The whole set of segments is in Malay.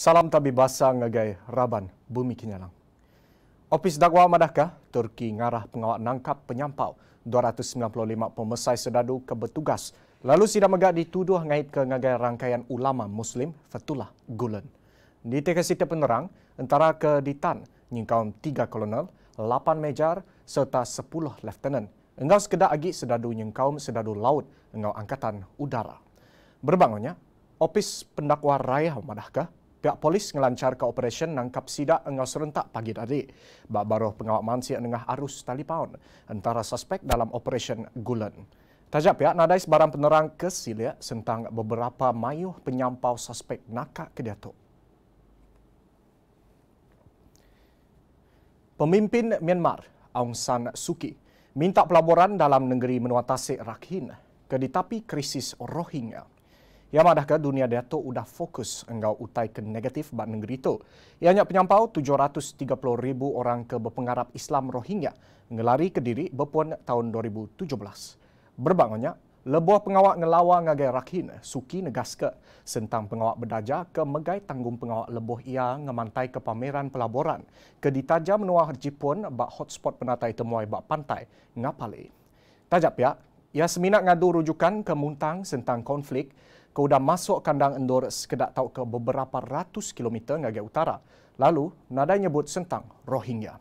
Salam tabi basa ngagai raban bumi kinyalang. Opis dakwa madaka Turki ngarah pengawal nangkap penyampau 295 pemesai sedadu ke bertugas. Lalu sidang megak dituduh ngait ke ngagai rangkaian ulama muslim Fatullah Gulen. Di tiga sita penerang, antara ke ditan nyingkaum tiga kolonel, lapan mejar serta sepuluh leftenan. Engau sekedar agi sedadu kaum sedadu laut engau angkatan udara. Berbangunnya, opis pendakwa raya madahkah pihak polis ngelancar ke operasi nangkap sidak engau serentak pagi tadi. Bak baru pengawak mansi dengan arus tali paun antara suspek dalam operasi gulen. Tajak pihak ya, nadai sebarang penerang ke silia tentang beberapa mayuh penyampau suspek nakak ke datuk. Pemimpin Myanmar, Aung San Suu Kyi, minta pelaburan dalam negeri menua Tasik Rakhine ke krisis Rohingya. Yang mana ke dunia dia tu udah fokus engkau utai ke negatif bak negeri tu. Yang hanya penyampau 730,000 orang ke berpengarap Islam Rohingya ngelari ke diri berpuan tahun 2017. Berbangunnya, lebuah pengawak ngelawa ngagai Rakhin suki negas ke sentang pengawak berdaja ke megai tanggung pengawak lebuah ia ngemantai ke pameran pelaburan ke ditaja menua Jepun bak hotspot penatai temuai bak pantai ngapali. Tajak pihak, Yasmina ngadu rujukan ke Muntang sentang konflik ke udah masuk kandang endor sekedak tahu ke beberapa ratus kilometer ngagai utara. Lalu, nada nyebut sentang Rohingya.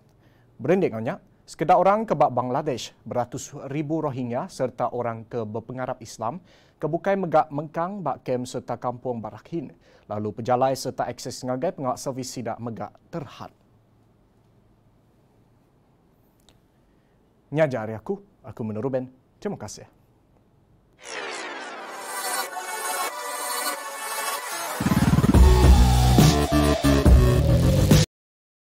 Berindik nganya, sekedak orang ke bak Bangladesh, beratus ribu Rohingya serta orang ke berpengarap Islam ke bukai megak mengkang bak kem serta kampung Barakhin. Lalu, pejalai serta akses ngagai pengawak servis sidak megak terhad. Nyajar ya aku, aku menurut Ben. Čemu k a s i e